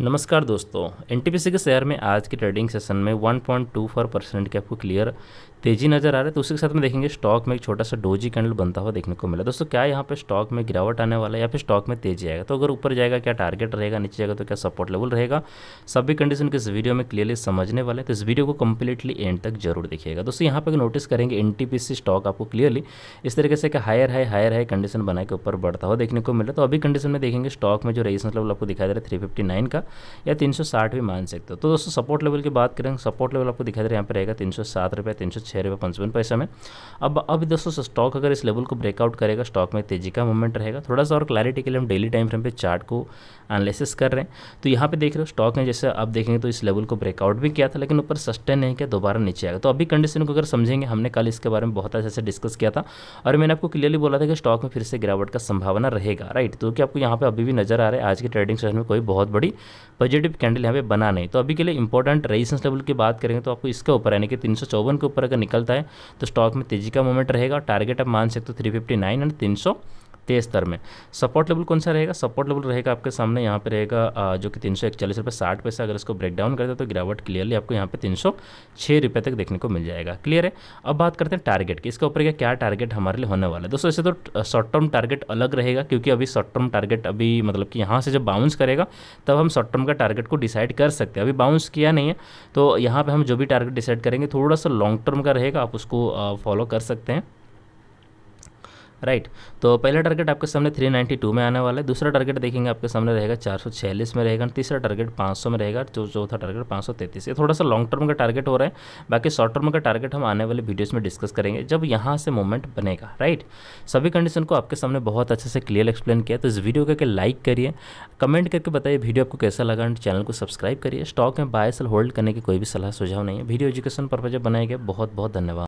नमस्कार दोस्तों एन के शेयर में आज के ट्रेडिंग सेशन में 1.24 परसेंट के आपको क्लियर तेजी नज़र आ रहा है तो उसी के साथ में देखेंगे स्टॉक में एक छोटा सा डोजी कैंडल बनता हुआ देखने को मिला दोस्तों क्या यहाँ पे स्टॉक में गिरावट आने वाला है या फिर स्टॉक में तेजी आएगा तो अगर ऊपर जाएगा क्या टारगेट रहेगा नीचे जाएगा तो क्या सपोर्ट लेवल रहेगा सभी कंडीशन के इस वीडियो में क्लियरली समझने वाले तो इस वीडियो को कंप्लीटली एंड तक जरूर देखिएगा दोस्तों यहाँ पर नोटिस करेंगे एन स्टॉक आपको क्लियरली इस तरीके से higher high higher high condition बना के ऊपर बढ़ता हुआ देखने को मिला तो अभी कंडीशन में देखेंगे स्टॉक में जो रेजिस्टेंस लेवल आपको दिखाई दे रहा है थ्री का या तीन भी मान सकते हो तो दोस्तों सपोर्ट लेवल की बात करेंगे सपोर्ट लेवल आपको दिखाई दे रहा है यहाँ पर रहेगा तीन सौ सात रुपये तीन सौ छः रुपये पंचपन पैसे में अब अभी दोस्तों स्टॉक अगर इस लेवल को ब्रेकआउट करेगा स्टॉक में तेजी का मूवमेंट रहेगा थोड़ा सा और क्लैरिटी के लिए हम डेली टाइम फ्रेम पे चार्ट को एनालिसिस कर रहे हैं तो यहाँ पे देख रहे हो स्टॉक ने जैसे आप देखेंगे तो इस लेवल को ब्रेकआउट भी किया था लेकिन ऊपर सस्टेन नहीं किया दोबारा नीचे आएगा तो अभी कंडीशन को अगर समझेंगे हमने कल इसके बारे में बहुत अच्छे से डिस्कस किया था और मैंने आपको क्लियरली बोला था कि स्टॉक में फिर से गिरावट का संभावना रहेगा राइट तो कि आपको यहाँ पर अभी भी नजर आ रहा है आज के ट्रेडिंग सेशन में कोई बहुत बड़ी पॉजिटिव कैंडल यहाँ पे बना नहीं तो अभी के लिए इंपॉर्टेंट रेजिस्टेंस लेवल की बात करेंगे तो आपको इसके ऊपर यानी कि तीन के ऊपर अगर निकलता है तो स्टॉक में तेजी का मूवमेंट रहेगा टारगेट आप मान सकते हो थ्री फिफ्टी नाइन एंड तीन सौ तेज स्तर में सपोर्ट लेवल कौन सा रहेगा सपोर्ट लेवल रहेगा आपके सामने यहाँ पे रहेगा जो कि तीन सौ इकचालीस रुपये साठ पैसा अगर इसको ब्रेक डाउन करते तो गिरावट क्लियरली आपको यहाँ पे तीन सौ छः रुपये तक देखने को मिल जाएगा क्लियर है अब बात करते हैं टारगेट की इसके ऊपर क्या क्या टारगेट हमारे लिए होने वाला है दोस्तों ऐसे तो शॉर्ट टर्म टारगेट अलग रहेगा क्योंकि अभी शॉर्ट टर्म टारगेट अभी मतलब कि यहाँ से जब बाउंस करेगा तब हम शॉर्ट टर्म का टारगेट को डिसाइड कर सकते हैं अभी बाउंस किया नहीं है तो यहाँ पर हम जो भी टारगेट डिसाइड करेंगे थोड़ा सा लॉन्ग टर्म का रहेगा आप उसको फॉलो कर सकते हैं राइट तो पहला टारगेट आपके सामने 392 में आने वाला है दूसरा टारगेट देखेंगे आपके सामने रहेगा चार में रहेगा तीसरा टारगेट 500 में रहेगा जो चौथा टारगेट 533 ये थोड़ा सा लॉन्ग टर्म का टारगेट हो रहा है बाकी शॉर्ट टर्म का टारगेट हम आने वाले वीडियोज़ में डिस्कस करेंगे जब यहाँ से मूवमेंट बनेगा राइट सभी कंडीशन को आपके सामने बहुत अच्छे से क्लियर एक्सप्लेन किया तो इस वीडियो करके लाइक करिए कमेंट करके बताइए वीडियो आपको कैसा लगा एंड चैनल को सब्सक्राइब करिए स्टॉक में बाय सेल होल्ड करने की कोई भी सलाह सुझाव नहीं है वीडियो एजुकेशन पर्पज जब गए बहुत बहुत धन्यवाद